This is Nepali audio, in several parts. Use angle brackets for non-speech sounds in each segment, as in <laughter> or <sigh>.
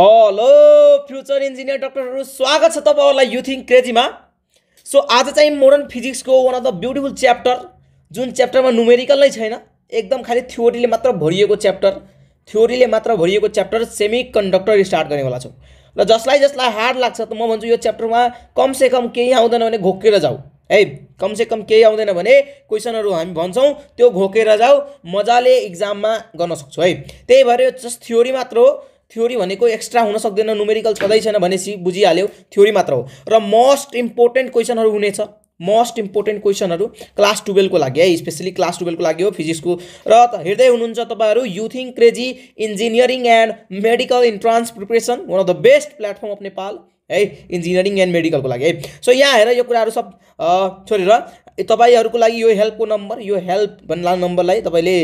हेलो फ्युचर इन्जिनियर डक्टरहरू स्वागत छ तपाईँहरूलाई युथिङ क्रेजीमा सो आज चाहिँ मोडर्न फिजिक्सको one of the beautiful chapter जुन च्याप्टरमा नुमेरिकल नै छैन एकदम खालि थ्योरीले मात्र भरिएको च्याप्टर थ्योरीले मात्र भरिएको च्याप्टर सेमी कन्डक्टर स्टार्ट गर्नेवाला छौँ र जसलाई जसलाई हार्ड लाग्छ त म भन्छु यो च्याप्टरमा कमसेकम केही आउँदैन भने घोकेर जाऊ है कमसेकम केही आउँदैन भने क्वेसनहरू हामी भन्छौँ त्यो घोकेर जाऊ मजाले इक्जाममा गर्न सक्छौँ है त्यही भएर यो जस्ट थ्योरी मात्र हो थ्योरी भनेको एक्स्ट्रा हुन सक्दैन नुमेरिकल छँदै छैन भनेपछि बुझिहाल्यो थ्योरी मात्र हो र मोस्ट इम्पोर्टेन्ट क्वेसनहरू हुनेछ मोस्ट इम्पोर्टेन्ट क्वेसनहरू क्लास टुवेल्भको लागि है स्पेसली क्लास टुवेल्भको लागि हो फिजिक्सको र त हेर्दै हुनुहुन्छ तपाईँहरू युथिङ crazy engineering and medical entrance preparation one of the best platform of Nepal है इन्जिनियरिङ एन्ड मेडिकलको लागि है सो यहाँ हेर यो कुराहरू सब छोडेर तपाईँहरूको लागि यो हेल्पको नम्बर यो हेल्प भन्ला नम्बरलाई तपाईँले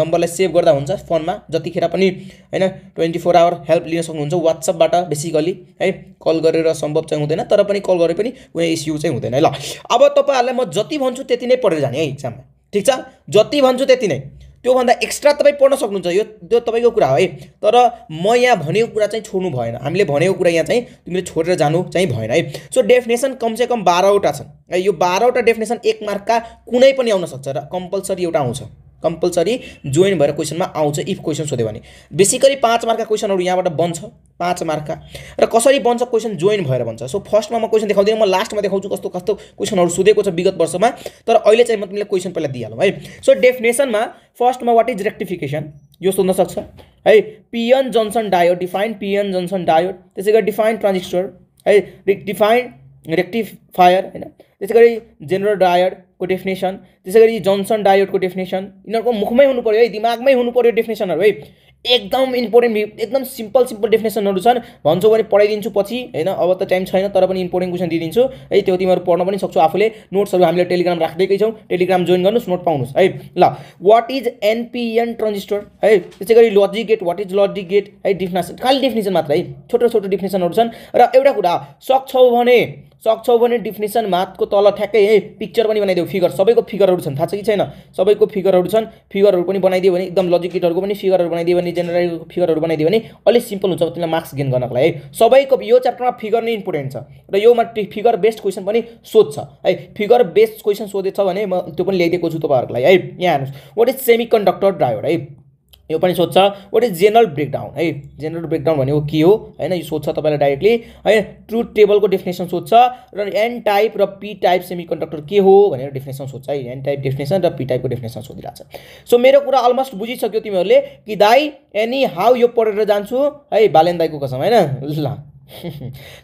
नम्बरलाई सेभ गर्दा हुन्छ फोनमा जतिखेर पनि होइन ट्वेन्टी फोर आवर हेल्प लिन सक्नुहुन्छ वाट्सएपबाट बेसिकली है कल गरेर सम्भव चाहिँ हुँदैन तर पनि कल गरे पनि कुनै इस्यु चाहिँ हुँदैन ल अब तपाईँहरूलाई म जति भन्छु त्यति नै पढेर जाने है इक्जाममा ठिक छ जति भन्छु त्यति नै त्योभन्दा एक्स्ट्रा तपाईँ पढ्न सक्नुहुन्छ यो त्यो तपाईँको कुरा हो है तर म यहाँ भनेको कुरा चाहिँ छोड्नु भएन हामीले भनेको कुरा यहाँ चाहिँ तिमीले छोडेर जानु चाहिँ भएन है सो डेफिनेसन कमसेकम बाह्रवटा छन् यो बाह्रवटा डेफिनेसन एक मार्कका कुनै पनि आउन सक्छ र कम्पलसरी एउटा आउँछ कम्पलसरी जोइन भएर क्वेसनमा आउँछ इफ क्वेसन सोध्यो भने बेसिकली पाँच मार्कका क्वेसनहरू यहाँबाट बन्छ पाँच मार्कका र कसरी बन्छ क्वेसन जोइन भएर भन्छ सो फर्स्टमा म क्वेसन देखाउँदिनँ म लास्टमा देखाउँछु कस्तो कस्तो क्वेसनहरू सोधेको छ विगत वर्षमा तर अहिले चाहिँ म तिमीलाई क्वेसन पहिला दिइहालौँ है सो डेफिनेसनमा फर्स्टमा वाट इज रेक्टिफिकेसन यो सोध्न सक्छ है PN junction diode define PN junction diode त्यसै गरी डिफाइन ट्रान्जिस्टर है डिफाइन रेक्टिफायर होइन त्यसै गरी जेनरल डायोड को डेफिनेसन त्यसै गरी जोन्सन डायोडको डेफिनेसन यिनीहरूको मुखमै हुनु पऱ्यो है दिमागमै हुनु पऱ्यो डेफिनेसनहरू है एकदम इम्पोर्टेन्ट एकदम सिम्पल सिम्पल डेफिनेसनहरू छन् भन्छौ भने पढाइदिन्छु पछि होइन अब त टाइम छैन तर पनि इम्पोर्टेन्ट क्वेसन दिइदिन्छु है त्यो तिमीहरू पढ्न पनि सक्छौ आफूले नोट्सहरू हामीले टेलिग्राम राख्दैकै छौँ टेलिग्राम जोइन गर्नुहोस् नोट पाउनुहोस् है ल वाट इज एनपिएन ट्रान्जिस्टर है त्यसै गरी logic gate what is logic gate है डिफिनेसन खालि डेफिनेसन मात्र है छोटो छोटो डेफिनेसनहरू छन् र एउटा कुरा सक्छौ भने सक्छौ भने डिफिनेसन माथको तल ठ्याक्कै है पिक्चर पनि बनाइदेऊ फिगर सबैको फिगरहरू छन् थाहा छ कि छैन सबैको फिगरहरू छन् फिगरहरू पनि बनाइदियो भने एकदम लजिक किटहरूको पनि फिगरहरू बनाइदियो भने जेनरलको फिगरहरू बनाइदियो भने अलिक सिम्पल हुन्छ त्यसलाई मार्क्स गेन गर्नको लागि है सबैको यो च्याप्टरमा फिगर नै इम्पोर्टेन्ट छ र योमा फिगर बेस्ट क्वेसन पनि सोध्छ है फिगर बेस्ट क्वेसन सोधेछ भने म त्यो पनि ल्याइदिएको छु तपाईँहरूको लागि है यहाँ हेर्नुहोस् what is semiconductor driver है यो पनि सोध्छ वाट इज जेनरल ब्रेकडाउन है जेनरल ब्रेकडाउन भनेको के हो होइन यो सोध्छ तपाईँलाई डाइरेक्टली है ट्रुथ टेबलको डेफिनेसन सोध्छ र एन टाइप र पी टाइप सेमी कन्डक्टर के हो भनेर डेफिनेसन सोध्छ है एन टाइप डेफिनेसन र पी टाइपको डेफिनेसन सोधिरहेको छ सो मेरो कुरा अलमोस्ट बुझिसक्यो तिमीहरूले कि दाई एनी हाउ यो पढेर जान्छु है बालेन दाईको कसम होइन ल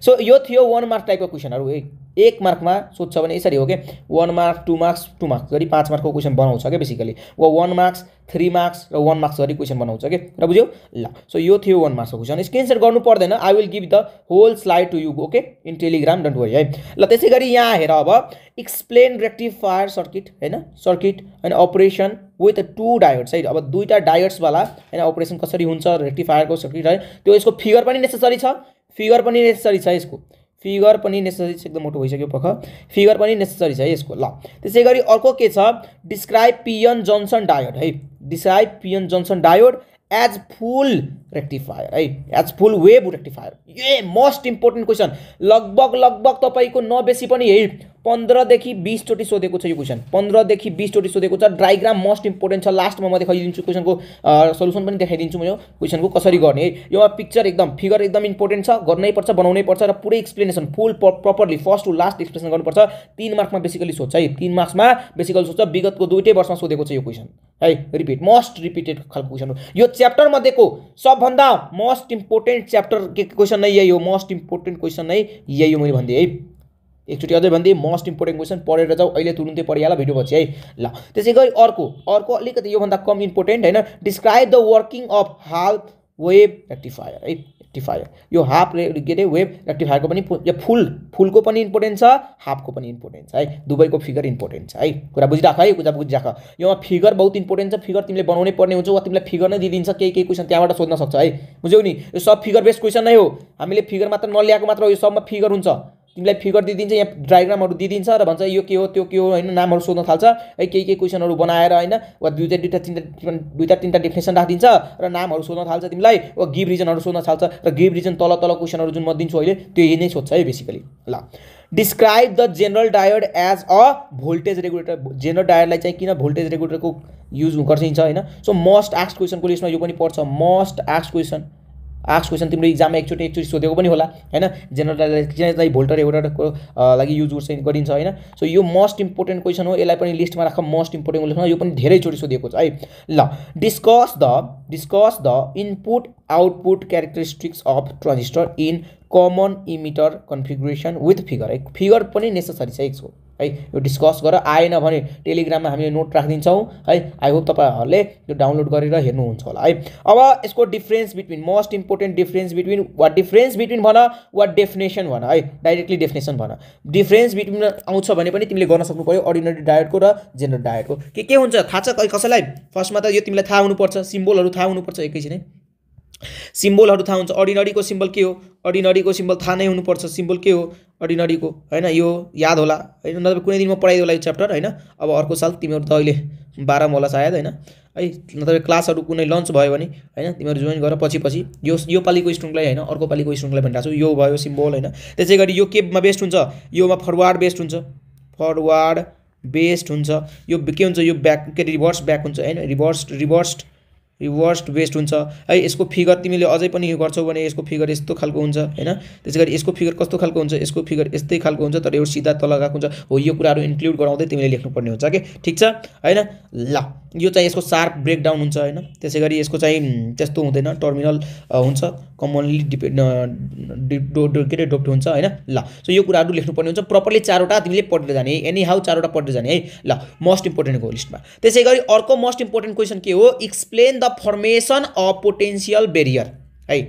सो <laughs> यो थियो वान मार्क टाइपको क्वेसनहरू ए एक मार्कमा सोध्छ भने यसरी हो कि one mark two marks two marks गरी पाँच मार्कको क्वेसन बनाउँछ क्या बेसिकली वा वान मार्क्स थ्री मार्क्स र वान मार्क्स गरी क्वेसन बनाउँछ कि र बुझ्यो ल सो यो थियो वान मार्क्सको क्वेसन स्क्रिनसट गर्नु पर्दैन I will give the whole slide to you okay in Telegram don't worry है ल त्यसै गरी यहाँ हेर अब एक्सप्लेन रेक्टिफायर सर्किट होइन सर्किट होइन अपरेसन विथ टु डायोड्स है अब दुईवटा डायोड्सवाला होइन अपरेसन कसरी हुन्छ रेक्टिफायरको सर्किट है त्यो यसको फिगर पनि नेसेसरी छ फिगर पनि नेसेसरी छ यसको फिगर पनि नेसेसरी छ एकदम मोटो भइसक्यो पख फिगर पनि नेसेसरी छ यसको ल त्यसै गरी अर्को के छ डिस्क्राइब पियन जोन्सन डायोड है describe PN junction diode as full rectifier है as full wave rectifier a most important question लगभग लगभग तपाईँको नबेसी पनि है पन्ध्रदेखि बिसचोटि सोधेको छ यो क्वेसन पन्ध्रदेखि बिसचोटि सोधेको छ डायग्राम मोस्ट इम्पोर्टेन्ट छ लास्टमा म देखाइदिन्छु क्वेसनको सल्युसन पनि देखाइदिन्छु म यो क्वेसनको कसरी गर्ने है यो पिक्चर एकदम फिगर एकदम इम्पोर्टेन्ट छ गर्नै पर्छ बनाउनै पर्छ र पुरै explanation full properly first to last explanation गर्नुपर्छ तिन मार्क्समा बेसिकली सोध्छ है तिन मार्क्समा बेसिकली सोध्छ विगतको दुइटै वर्षमा सोधेको छ यो क्वेसन है रिपिट मोस्ट रिपिटेड खालको क्वेसन हो यो च्याप्टरमध्येको सबभन्दा मोस्ट इम्पोर्टेन्ट च्याप्टर के क्वेसन नै यही हो मोस्ट इम्पोर्टेन्ट क्वेसन नै यही हो मैले भन्दै है एकचोटि अझै भन्दै मोस्ट इम्पोर्टेन्ट क्वेसन पढेर जाऊ अहिले तुरुन्तै परिहाल भिडियो है ल त्यसै गरी अर्को अर्को अलिकति योभन्दा कम इम्पोर्टेन्ट होइन describe the working of half wave rectifier है रेक्टिफायर यो हाफ के अरे वेब रेक्टिफायरको पनि फुल फुलको पनि इम्पोर्टेन्ट छ हाफको पनि इम्पोर्टेन्ट छ है दुबईको फिगर इम्पोर्टेन्ट छ है कुरा बुझिराख है कुरा बुझिराख योमा फिगर बहुत इम्पोर्टेन्ट छ फिगर तिमीले बनाउनै पर्ने हुन्छ वा तिमीलाई फिगर नै दिइदिन्छ केही केही क्वेसन त्यहाँबाट सोध्न सक्छ है बुझ्यौ नि यो सब फिगर बेस्ट क्वेसन नै हो हामीले फिगर मात्र नल्याएको मात्र हो यो सबमा फिगर हुन्छ तिमीलाई फिगर दिइदिन्छ यहाँ डायग्रामहरू दिइदिन्छ र भन्छ यो के हो त्यो के हो होइन नामहरू सोध्न थाल्छ है केही केही क्वेसनहरू बनाएर होइन वा दुईवटा दुईवटा तिनवटा दुईवटा तिनवटा डेफिनेसन राखिदिन्छ र नामहरू सोध्न थाल्छ तिमीलाई वा गिभ रिजनहरू सोध्न थाल्छ र गिभ रिजन तल तल क्वेसनहरू जुन म दिन्छु अहिले त्यो यही नै सोध्छ है बेसिकली ल describe the Zener diode as a voltage regulator जेनरल डायोडलाई चाहिँ किन भोल्टेज रेगुलेटरको युज गरिन्छ होइन सो मस्ट आक्स क्वेसनको लिस्टमा यो पनि पर्छ मस्ट आस्क क्वेसन आक्स क्वेसन तिम्रो इक्जाममा एकचोटि एकचोटि सोधेको पनि होला होइन जेनरल जेनरललाई भोल्टर एउटाको लागि युज गर्छ गरिन्छ होइन सो यो मोस्ट इम्पोर्टेन्ट क्वेसन हो यसलाई पनि लिस्टमा राख मोस्ट इम्पोर्टेन्ट क्वेसन यो पनि धेरैचोटि सोधेको छ है ल discuss the discuss the input output characteristics of transistor in common emitter configuration with figure है फिगर पनि नेसेसरी छ यसको है यो डिस्कस गर आएन भने टेलिग्राममा हामीले नोट राखिदिन्छौँ है आई होप तपाईँहरूले यो डाउनलोड गरेर हेर्नुहुन्छ होला है अब यसको difference between most important difference between वा डिफ्रेन्स बिट्विन भन वा डेफिनेसन भन है डाइरेक्टली डेफिनेसन भन डिफ्रेन्स बिट्विन आउँछ भने पनि तिमीले गर्न सक्नु पऱ्यो अर्डिनरी डायटको र जेनरल डायटको के के हुन्छ थाहा छ कसैलाई फर्स्टमा त यो तिमीलाई थाहा हुनुपर्छ सिम्बोलहरू थाहा हुनुपर्छ एकैछिन है सिम्बोलहरू थाहा हुन्छ अर्डिनरीको सिम्बल के हो अर्डिनरीको सिम्बल थाहा नै हुनुपर्छ सिम्बल के हो अर्डिनरीको होइन यो याद होला होइन नत्र कुनै दिनमा म होला यो च्याप्टर होइन अब अर्को साल तिमीहरू त अहिले बाह्रमा होला सायद होइन है नत्र क्लासहरू कुनै लन्च भयो भने होइन तिमीहरू जोइन गर पछि पछि यो यो पालिको स्टुडेन्टलाई होइन अर्को पालिको स्टुडेन्टलाई भनिरहेको छु यो भयो सिम्बोल होइन त्यसै गरी यो केमा बेस्ट हुन्छ योमा फरवार्ड बेस्ट हुन्छ फरवार्ड बेस्ट हुन्छ यो के हुन्छ यो ब्याक के रिभर्स ब्याक हुन्छ होइन रिभर्स रिभर्स्ड वर्स्ट बेस्ट हुन्छ है यसको फिगर तिमीले अझै पनि यो गर्छौ भने यसको फिगर यस्तो खालको हुन्छ होइन त्यसै गरी यसको फिगर कस्तो खालको हुन्छ यसको फिगर यस्तै खालको हुन्छ तर एउटा सिधा तल गएको हुन्छ हो यो कुराहरू इन्क्लुड गराउँदै तिमीले लेख्नुपर्ने हुन्छ कि ठिक छ होइन ल यो चाहिँ यसको सार्प ब्रेकडाउन हुन्छ होइन त्यसै गरी यसको चाहिँ त्यस्तो हुँदैन टर्मिनल हुन्छ कमनली डिपेन्ड के अरे डोप्ट हुन्छ होइन ल सो यो कुराहरू लेख्नुपर्ने हुन्छ प्रपरली चारवटा तिमीले पटेर जाने एनी हाउ चारवटा पटेर जाने है ल मोस्ट इम्पोर्टेन्टको लिस्टमा त्यसै गरी अर्को मोस्ट इम्पोर्टेन्ट क्वेसन के हो explain the formation of potential barrier है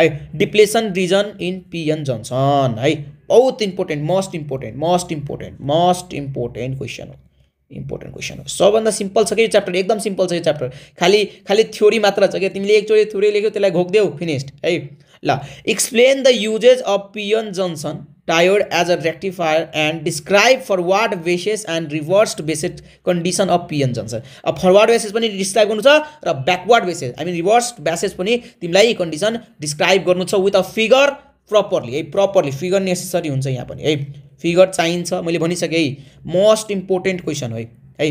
है depletion region in PN junction है बहुत important most important most important most important question हो इम्पोर्टेन्ट क्वेसन हो सबभन्दा सिम्पल छ कि यो च्याप्टर एकदम सिम्पल छ यो च्याप्टर खालि खालि थ्योरी मात्र छ क्या तिमीले एकचोटि थ्योरी लेख्यौ त्यसलाई घोकिदेऊ फिनिस्ड है ल explain the usages of PN junction टायर्ड as a rectifier and describe forward biases and reversed biases condition of PN junction अब फरवार्ड बेसेस पनि डिस्क्राइब गर्नु छ र backward biases I mean reversed biases पनि तिमीलाई कन्डिसन डिस्क्राइब गर्नु छ विथ अ फिगर प्रपरली है प्रपरली फिगर नेसेसरी हुन्छ यहाँ पनि है फिगर चाहिन्छ मैले भनिसकेँ है मोस्ट इम्पोर्टेन्ट क्वेसन है है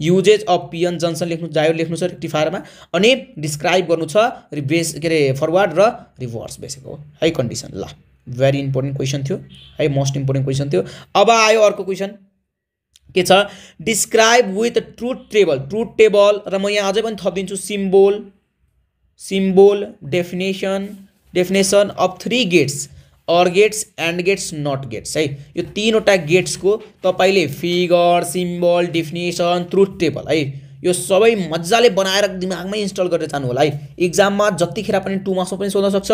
युजेज अफ पियन जन्सन लेख्नु जायो लेख्नु छ रेक्टिफायरमा अनि डिस्क्राइब गर्नु छ रिबेस के अरे फरवार्ड र रिभर्स बेसेको है कन्डिसन ल भेरी इम्पोर्टेन्ट क्वेसन थियो है मोस्ट इम्पोर्टेन्ट क्वेसन थियो अब आयो अर्को क्वेसन के छ describe with truth table truth table र म यहाँ अझै पनि थपिदिन्छु symbol symbol definition definition of three gates or gates and gates not gates है यो को गेट्सको तो तपाईँले figure symbol definition truth table हाई यो सबै मजाले बनाएर दिमागमै इन्स्टल गरेर जानु होला है इक्जाममा जतिखेर पनि टु मार्क्समा पनि सोध्न सक्छ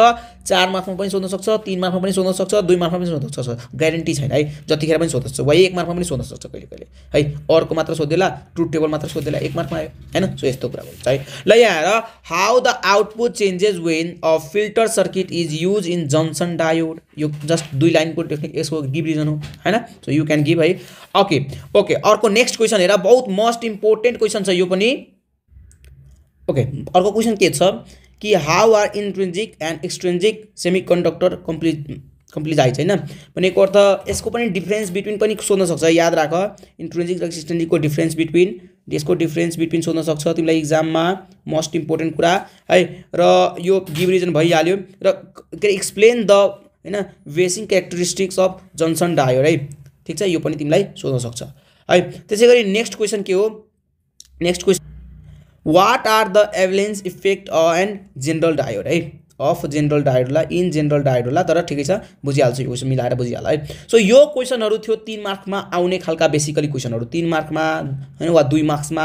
चार मार्क्समा पनि सोध्न सक्छ तिन मार्क्समा पनि सोध्न सक्छ दुई मार्क्समा पनि सोध्न सक्छ ग्यारेन्टी छैन है जतिखेर पनि सोध्न सक्छ वा एक मार्क्समा पनि सोध्न सक्छ कहिले कहिले है अर्को मात्र सोधेला ट्रुथ टेबल मात्र सोधेला एक मार्क्समा आयो होइन सो यस्तो कुरा हुन्छ है ल यहाँ आएर how the output changes when a filter circuit is use in junction diode यो जस्ट दुई लाइनको टेक्निक यसको गिभ रिजन हो होइन सो यु क्यान गिभ है ओके ओके अर्को नेक्स्ट क्वेसन हेर बहुत मोस्ट इम्पोर्टेन्ट क्वेसन छ यो पनि ओके अर्को क्वेसन के छ कि how are intrinsic and extrinsic semiconductor complete complete आइज होइन भनेको अर्थ यसको पनि डिफ्रेन्स बिट्विन पनि सोध्न सक्छ याद राख इन्ट्रेन्जिक र एक्सट्रेन्जिकको डिफ्रेन्स बिट्विन यसको डिफ्रेन्स बिट्विन सोध्न सक्छ तिमीलाई इक्जाममा मोस्ट इम्पोर्टेन्ट कुरा है र यो गिभ रिजन भइहाल्यो र के अरे एक्सप्लेन द होइन biasing characteristics of junction diode है ठिक छ यो पनि तिमीलाई सोध्न सक्छ है त्यसै गरी नेक्स्ट क्वेसन के हो next question what are the avalanche effect and zener diode है अफ जेनरल डायड होला इन जेनरल डायड होला तर ठिकै छ बुझिहाल्छु यो क्वेसन मिलाएर बुझिहाल है सो यो क्वेसनहरू थियो तिन मार्कमा आउने खालका बेसिकली क्वेसनहरू तिन मार्कमा होइन वा दुई मार्क्समा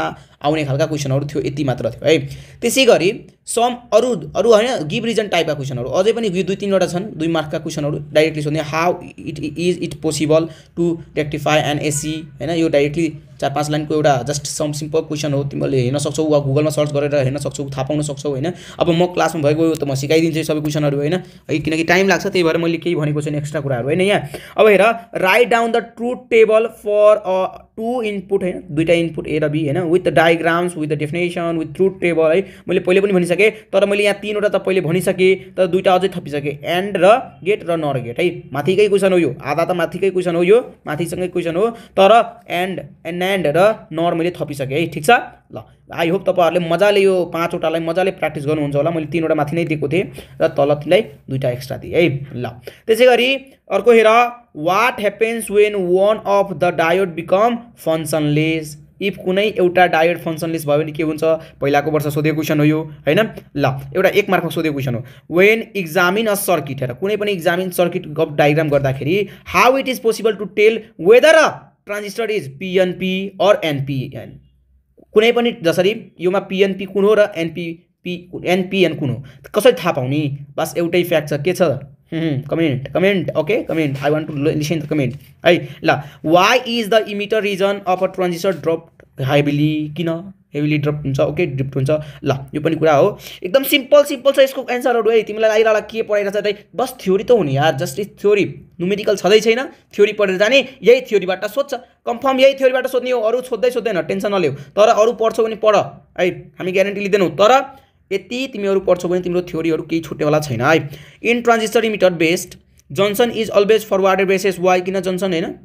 आउने खालका क्वेसनहरू थियो यति मात्र थियो है त्यसै गरी सम अरू अरू होइन गिभ रिजन टाइपका क्वेसनहरू अझै पनि दुई तिनवटा छन् दुई मार्कका क्वेसनहरू डाइरेक्टली सोध्ने how it is it possible to rectify an AC होइन यो डाइरेक्टली चार पाँच लाइनको एउटा जस्ट सम सिम्पल क्वेसन हो तिमीले हेर्न सक्छौ वा गुगलमा सर्च गरेर हेर्न सक्छौ थाहा पाउन सक्छौ होइन अब म क्लासमा भएको त म सिकाइदिन्छु सबै क्वेसनहरू होइन है किनकि टाइम लाग्छ त्यही भएर मैले केही भनेको छैन एक्स्ट्रा कुराहरू होइन यहाँ अब हेर write down the truth table for a two input होइन दुईवटा इनपुट ए र बी होइन with the diagrams with the definition with truth table है मैले पहिले पनि भनिसकेँ तर मैले यहाँ तिनवटा त पहिले भनिसकेँ तर दुईवटा अझै थपिसकेँ एन्ड र गेट र नर गेट है माथिकै क्वेसन हो यो आधा त माथिकै क्वेसन हो यो माथिसँगै क्वेसन हो तर एन्ड एन्ड एन्ड र नर मैले थपिसकेँ है ठिक छ ल आई होप तपाईँहरूले मजाले यो पाँचवटालाई मजाले प्र्याक्टिस गर्नुहुन्छ होला मैले तिनवटा माथि नै दिएको थिएँ र तलतिलाई दुईवटा एक्स्ट्रा दिएँ है ल त्यसै गरी अर्को हेर what happens when one of the diode become functionless if कुनै एउटा डायोड फङ्सनलेस भयो भने के हुन्छ पहिलाको वर्ष सोधेको क्वेसन हो यो होइन ल एउटा एक मार्कमा सोधेको क्वेसन हो वेन इक्जामिन अ सर्किट हेर कुनै पनि इक्जामिन सर्किट डायग्राम गर्दाखेरि how it is possible to tell whether a transistor is PNP or NPN कुनै पनि जसरी योमा पिएनपी कुन हो र एनपी पी एनपिएन कुन हो कसरी थाहा पाउने बस एउटै फ्याक्ट छ के छ comment comment okay comment I want to listen the comment है ल why is the emitter region of a transistor drop heavily किन हेभिली ड्रप हुन्छ ओके ड्रिप्ट हुन्छ ल यो पनि कुरा हो एकदम सिम्पल सिम्पल छ यसको एन्सरहरू है तिमीलाई आइरहला के पढाइरहेको छ बस थ्योरी त हुने यार जस्ट इज थ्योरी नुमेरिकल छँदै छैन थ्योरी पढेर जाने यही थ्योरीबाट सोध्छ कन्फर्म यही थ्योरीबाट सोध्ने हो अरू सोध्दै सोध्दैन टेन्सन नलियो तर अरू पढ्छौ भने पढ है हामी ग्यारेन्टी लिँदैनौँ तर यति तिमीहरू पढ्छौ भने तिम्रो थ्योरीहरू केही छुट्नेवाला छैन है in transistor emitter based junction is always forwarded biased why किन जन्सन होइन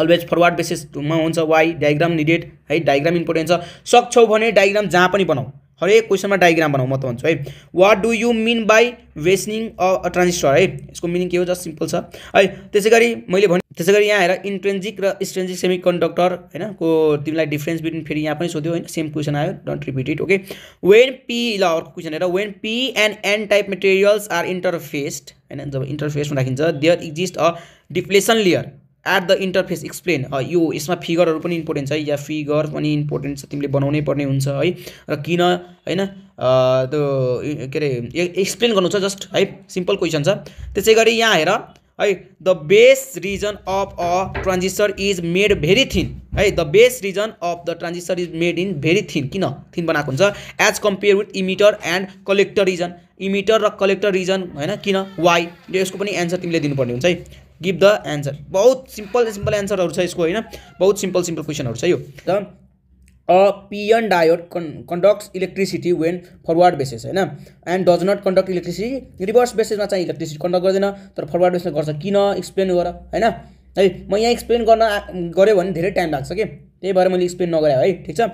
अलवेज फरवर्ड बेसिसमा हुन्छ वाइ डायग्राम निडेड है डायग्राम इम्पोर्टेन्ट छ सक्छौ भने डायग्राम जहाँ पनि बनाऊ हरेक क्वेसनमा डायग्राम बनाऊ म त भन्छु है what do you mean by biasing a transistor है यसको मिनिङ के हो जस्ट सिम्पल छ है त्यसै गरी मैले भने त्यसै गरी यहाँ हेर इन्ट्रेन्जिक र स्ट्रेन्जिक सेमी कन्डक्टर होइन को तिमीलाई डिफ्रेन्स बिट्विन फेरि यहाँ पनि सोध्यो होइन सेम क्वेसन आयो don't repeat it okay when P ल अर्को क्वेसन हेर when P and N type materials are interfaced होइन जब इन्टरफेसमा राखिन्छ there exist a depletion layer at the interface explain यो यसमा फिगरहरू पनि इम्पोर्टेन्ट छ है या फिगर पनि इम्पोर्टेन्ट छ तिमीले बनाउनै पर्ने हुन्छ है र किन होइन त्यो के अरे एक्सप्लेन गर्नु छ जस्ट है सिम्पल क्वेसन छ त्यसै गरी यहाँ हेर है the base region of a transistor is made very thin है the base region of the transistor is made in very thin किन थिन बनाएको हुन्छ as compare with emitter and collector region emitter र कलेक्टर रिजन होइन किन वाइ यसको पनि एन्सर तिमीले दिनुपर्ने हुन्छ है गिभ द एन्सर बहुत सिम्पल सिम्पल एन्सरहरू छ यसको होइन बहुत सिम्पल सिम्पल क्वेसनहरू छ यो त a PN diode con conducts electricity when forward biased होइन and does not conduct electricity reverse बेसेसमा चाहिँ इलेक्ट्रिसिटी कन्डक्ट गर्दैन तर फरवर्ड बेसमा गर्छ किन एक्सप्लेन गर होइन है म यहाँ एक्सप्लेन गर्न गऱ्यो भने धेरै टाइम लाग्छ कि त्यही भएर मैले एक्सप्लेन नगरेँ है ठिक छ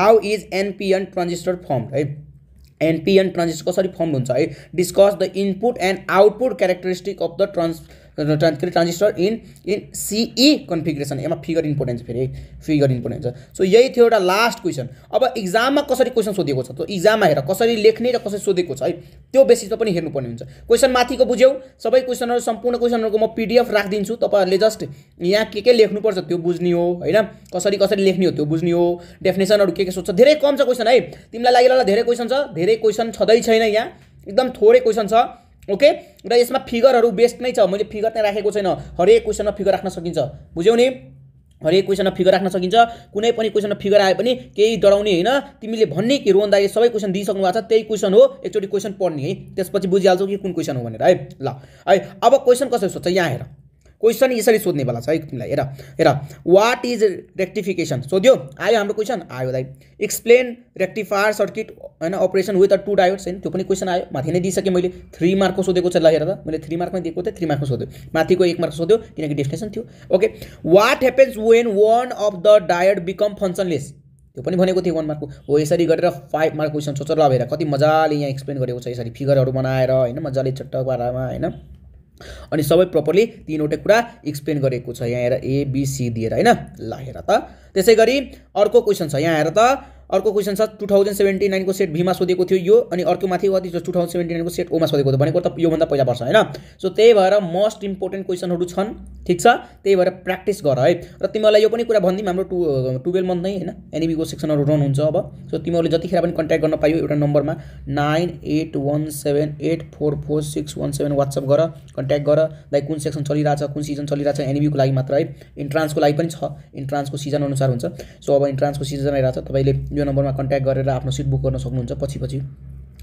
how is NPN transistor form है एनपिएन ट्रान्जिस्टर कसरी फर्म हुन्छ है discuss the input and output characteristic of the trans transistor in in CE configuration e यसमा फिगर इम्पोर्टेन्ट फेरि फिगर इम्पोर्टेन्ट छ सो यही थियो एउटा लास्ट क्वेसन अब इक्जाममा कसरी क्वेसन सोधेको छ त्यो इक्जाममा हेर कसरी लेख्ने र कसरी सोधेको छ है त्यो बेसिसमा पनि हेर्नुपर्ने हुन्छ क्वेसन माथिको बुझ्यौ सबै क्वेसनहरू सम्पूर्ण क्वेसनहरूको म पिडिएफ राखिदिन्छु तपाईँहरूले जस्ट यहाँ के के लेख्नुपर्छ त्यो बुझ्ने हो होइन कसरी कसरी लेख्ने हो त्यो बुझ्ने हो डेफिनेसनहरू के के सोध्छ धेरै कम छ क्वेसन है तिमीलाई लागि धेरै क्वेसन छ धेरै क्वेसन छँदै छैन यहाँ एकदम थोरै क्वेसन छ ओके र यसमा फिगरहरू बेस्ट नै छ मैले फिगर नै राखेको छैन हरेक क्वेसनमा फिगर राख्न सकिन्छ बुझ्यौ नि हरेक क्वेसनमा फिगर राख्न सकिन्छ कुनै पनि क्वेसनमा फिगर आए पनि केही डराउने होइन तिमीले भन्ने कि दाइले सबै क्वेसन दिइसक्नु भएको छ त्यही क्वेसन हो एकचोटि क्वेसन पढ्ने है त्यसपछि बुझिहाल्छौ कि कुन क्वेसन हो भनेर है ल है अब क्वेसन कसरी सोध्छ यहाँ हेर क्वेसन यसरी सोध्नेवाला छ है तिमीलाई हेर हेर वाट इज रेक्टिफिकेसन सोध्यो आयो हाम्रो क्वेसन आयो दाइ एक्सप्लेन रेक्टिफायर सर्किट होइन operation with a two diodes होइन त्यो पनि क्वेसन आयो माथि नै दिइसकेँ मैले थ्री मार्कको सोधेको छ ल हेर त मैले थ्री मार्कमै दिएको थिएँ थ्री मार्कको सोध्यो माथिको एक मार्क सोध्यो किनकि डेफिनेसन थियो okay what happens when one of the diode become functionless त्यो पनि भनेको थिएँ वान मार्कको हो यसरी गरेर फाइभ मार्क क्वेसन सोचेर ल हेर कति मजाले यहाँ एक्सप्लेन गरेको छ यसरी फिगरहरू बनाएर होइन मजाले चट्टक पारामा होइन अनि सबै प्रपरली तिनवटै कुरा एक्सप्लेन गरेको छ यहाँ हेर एबिसी दिएर होइन ल हेर त त्यसै गरी अर्को क्वेसन छ यहाँ हेर त अर्को क्वेसन छ टु थाउजन्ड सेभेन्टी नाइनको सेट भीमा सोधेको थियो यो अनि अर्को माथि कति टु थाउजन्ड सेभेन्टी नाइनको सेट ओमा सोधेको थियो भनेको त योभन्दा पहिला पर्छ होइन सो त्यही भएर मोस्ट इम्पोर्टेन्ट क्वेसनहरू छन् ठिक छ त्यही भएर प्र्याक्टिस गर है र तिमीहरूलाई यो पनि कुरा भनिदिउँ हाम्रो टु टुवेल्भ मन्थ नै होइन एनिमीको सेक्सनहरू रन हुन्छ अब सो तिमीहरूले जतिखेर पनि कन्ट्याक्ट गर्न पायो एउटा नम्बरमा nine eight one seven eight four four six one seven WhatsApp गर कन्ट्याक्ट गर लाइक कुन सेक्सन छ कुन सिजन छ एनिमीको लागि मात्र है इन्ट्रान्सको लागि पनि छ इन्ट्रान्सको सिजन अनुसार हुन्छ सो अब इन्ट्रान्सको सिजन आइरहेको छ तपाईँले यो नम्बरमा कन्ट्याक्ट गरेर आफ्नो सिट बुक गर्न सक्नुहुन्छ पछि पछि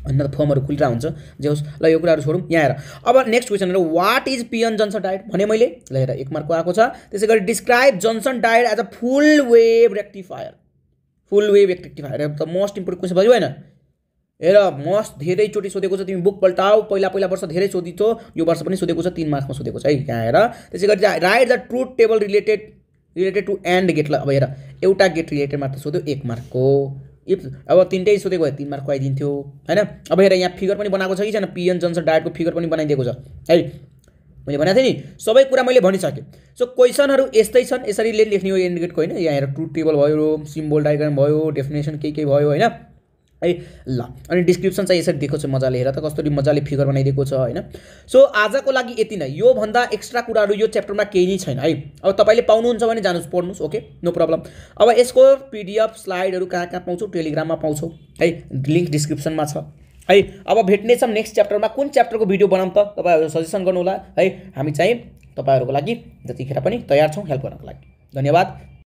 अन्त फर्महरू खुलिरहेको हुन्छ जे होस् ल यो कुराहरू छोडौँ यहाँ हेर अब next question what is PN junction diode भने मैले ल हेर एक मार्क आएको छ त्यसै गरी describe junction diode as a full wave rectifier full wave rectifier the most important question भयो होइन हेर मस्ट धेरैचोटि सोधेको छ तिमी बुक पल्टाऊ पहिला पहिला वर्ष धेरै सोधिथ्यो यो वर्ष पनि सोधेको छ तिन मार्क्समा सोधेको छ है यहाँ हेर त्यसै गरी write the truth table related related to AND गेटलाई अब हेर एउटा गेट रिलेटेड मात्र सोध्यो एक मार्कको इफ अब तिनटै सोधेको भए तिन मार्कको आइदिन्थ्यो होइन अब हेर यहाँ फिगर पनि बनाएको छ कि छैन पिएन जनसन डायटको फिगर पनि बनाइदिएको छ है मैले भनेको थिएँ नि सबै कुरा मैले भनिसकेँ सो क्वेसनहरू यस्तै छन् यसरी लेख्ने हो एन्ड गेटको होइन यहाँ हेर ट्रु टेबल भयो सिम्बोल डायग्राम भयो डेफिनेसन के के भयो होइन है ल अनि डिस्क्रिप्सन चाहिँ यसरी दिएको छ मजाले हेर त कसरी मजाले फिगर बनाइदिएको छ होइन सो आजको लागि यति नै योभन्दा एक्स्ट्रा कुराहरू यो च्याप्टरमा केही नै छैन है अब तपाईँले पाउनुहुन्छ भने जानुहोस् पढ्नुहोस् ओके नो प्रब्लम अब यसको पिडिएफ स्लाइडहरू कहाँ कहाँ पाउँछौँ टेलिग्राममा पाउँछौँ है लिङ्क डिस्क्रिप्सनमा छ है अब भेट्नेछौँ नेक्स्ट च्याप्टरमा कुन च्याप्टरको भिडियो बनाऊँ त तपाईँहरू सजेसन गर्नुहोला है हामी चाहिँ तपाईँहरूको लागि जतिखेर पनि तयार छौँ हेल्प गर्नको लागि धन्यवाद